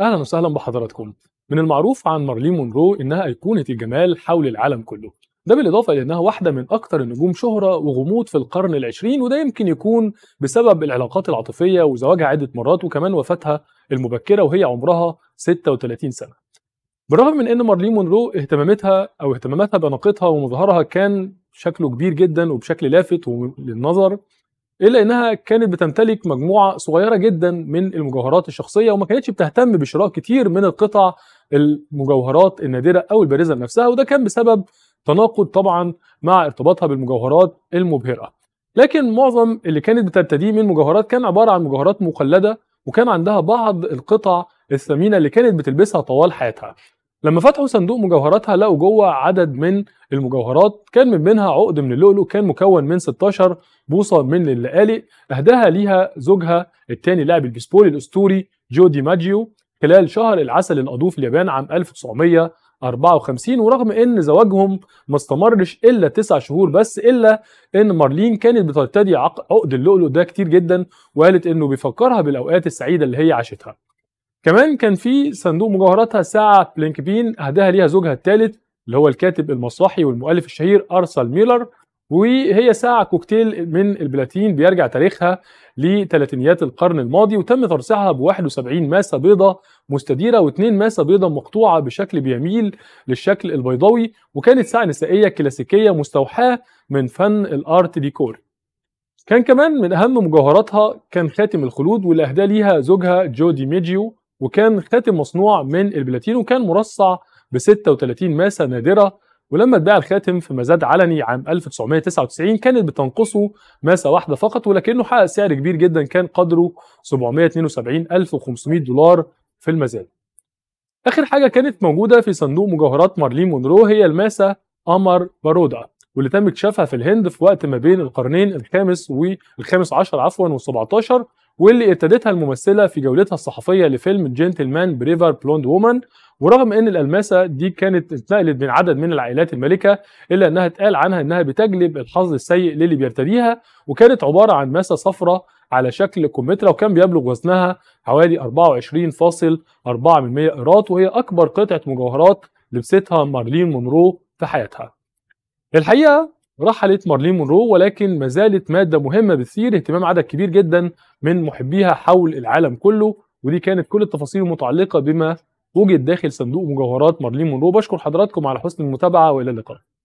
اهلا وسهلا بحضراتكم من المعروف عن مارلين مونرو انها ايقونه الجمال حول العالم كله ده بالاضافه لانها واحده من اكثر النجوم شهره وغموض في القرن العشرين وده يمكن يكون بسبب العلاقات العاطفيه وزواجها عده مرات وكمان وفاتها المبكره وهي عمرها 36 سنه بالرغم من ان مارلين مونرو اهتماماتها او اهتماماتها باناقتها ومظهرها كان شكله كبير جدا وبشكل لافت للنظر الا انها كانت بتمتلك مجموعه صغيره جدا من المجوهرات الشخصيه وما كانتش بتهتم بشراء كتير من القطع المجوهرات النادره او البارزه نفسها وده كان بسبب تناقض طبعا مع ارتباطها بالمجوهرات المبهره لكن معظم اللي كانت بترتديه من مجوهرات كان عباره عن مجوهرات مقلده وكان عندها بعض القطع الثمينه اللي كانت بتلبسها طوال حياتها لما فتحوا صندوق مجوهراتها لقوا جوه عدد من المجوهرات كان من بينها عقد من اللؤلؤ كان مكون من 16 بوصه من اللآلئ اهداها ليها زوجها الثاني لاعب البيسبول الاسطوري جو دي ماجيو خلال شهر العسل الأضوء في اليابان عام 1954 ورغم ان زواجهم ما استمرش الا تسع شهور بس الا ان مارلين كانت بترتدي عقد اللؤلؤ ده كتير جدا وقالت انه بيفكرها بالاوقات السعيده اللي هي عاشتها. كمان كان في صندوق مجوهراتها ساعه بلينك بين اهداها ليها زوجها الثالث اللي هو الكاتب المسرحي والمؤلف الشهير ارسل ميلر وهي ساعة كوكتيل من البلاتين بيرجع تاريخها لثلاثينيات القرن الماضي وتم ترصيعها ب 71 ماسة بيضة مستديرة مستديرة و2 ماسة بيضة مقطوعة بشكل بيميل للشكل البيضاوي وكانت ساعة نسائية كلاسيكية مستوحاة من فن الارت ديكور كان كمان من أهم مجوهراتها كان خاتم الخلود واللي أهداه ليها زوجها جو دي ميجيو وكان خاتم مصنوع من البلاتين وكان مرصع ب 36 ماسة نادرة ولما اتباع الخاتم في مزاد علني عام 1999 كانت بتنقصه ماسة واحدة فقط ولكنه حقق سعر كبير جدا كان قدره 772500 دولار في المزاد آخر حاجة كانت موجودة في صندوق مجوهرات مارلين مونرو هي الماسة أمر بارودا واللي تم اكتشافها في الهند في وقت ما بين القرنين الخامس والخامس عشر عفوا و17 واللي ارتدتها الممثله في جولتها الصحفيه لفيلم جنتلمان بريفر بلوند وومن ورغم ان الالماسه دي كانت اتنقلت من عدد من العائلات الملكه الا انها اتقال عنها انها بتجلب الحظ السيء للي بيرتديها وكانت عباره عن ماسه صفراء على شكل كمثرى وكان بيبلغ وزنها حوالي 24.4% قيراط وهي اكبر قطعه مجوهرات لبستها مارلين مونرو في حياتها. الحقيقه رحلت مارلين مونرو ولكن ما زالت مادة مهمة بتثير اهتمام عدد كبير جدا من محبيها حول العالم كله ودي كانت كل التفاصيل المتعلقة بما وجد داخل صندوق مجوهرات مارلين مونرو بشكر حضراتكم على حسن المتابعة وإلى اللقاء